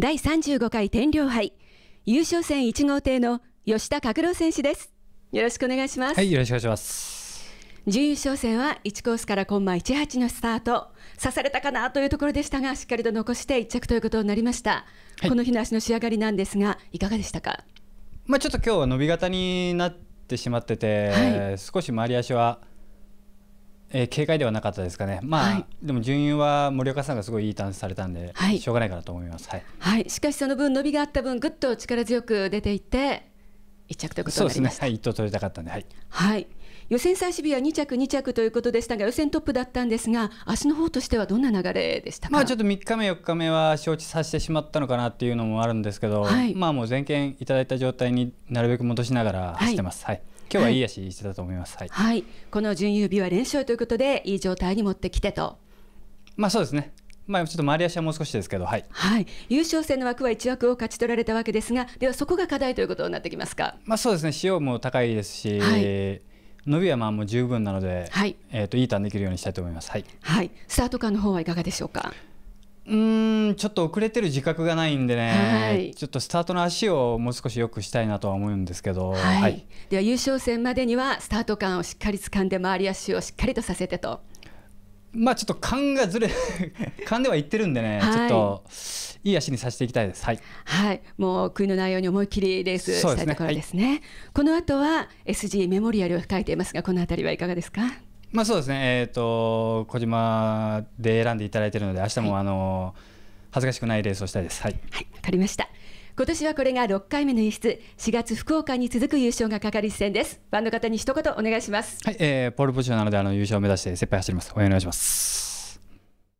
第35回天領杯優勝戦1号艇の吉田拓郎選手ですよろしくお願いしますはいよろしくお願いします準優勝戦は1コースからコンマ18のスタート刺されたかなというところでしたがしっかりと残して1着ということになりました、はい、この日の足の仕上がりなんですがいかがでしたかまあちょっと今日は伸び型になってしまってて、はい、少し回り足はえー、警戒ではなかったですかね、まあ、はい、でも順位は森岡さんがすごいいいダンされたんで、はい、しょうがないかなと思います、はいはい、しかしその分、伸びがあった分、ぐっと力強く出ていって、一着ということになりましたそうですね、はい、一投取りたかったんで、はい、はい、予選最終日は2着、2着ということでしたが、予選トップだったんですが、足の方としてはどんな流れでしたまあ、ちょっと3日目、4日目は承知させてしまったのかなっていうのもあるんですけど、はい、まあもう全権いただいた状態になるべく戻しながら走ってます。はい、はい今日はいい足してたと思います。はい。はい、この準優日は連勝ということで、いい状態に持ってきてと。まあ、そうですね。まあ、ちょっと周り足はもう少しですけど、はい、はい、優勝戦の枠は1枠を勝ち取られたわけですが、ではそこが課題ということになってきますか。まあ、そうですね、塩も高いですし、はい、伸びはまあもう十分なので、はいえっと、といいターンできるようにしたいと思います。はい、はい、スタート感の方はいかがでしょうか。うんちょっと遅れてる自覚がないんでね、はい、ちょっとスタートの足をもう少し良くしたいなとは思うんですけど、はい、はい、では優勝戦までにはスタート感をしっかり掴んで周り足をしっかりとさせてと。まあちょっと勘がずれ 勘ではいってるんでね、はい、ちょっといい足にさせていきたいです。はい。はい、もう悔いのないように思い切りレースしたいところですね。すねはい、この後は SG メモリアルを控えていますが、この辺りはいかがですか。まあそうですね。えっ、ー、と小島で選んでいただいてるので、明日もあのー恥ずかしくないレースをしたいです。はい、はい、わかりました。今年はこれが6回目の輸出4月福岡に続く優勝がかかる一戦ですファンの方に一言お願いしますはい、えー、ポールポジションなのであの優勝を目指して切羽走りますお願いします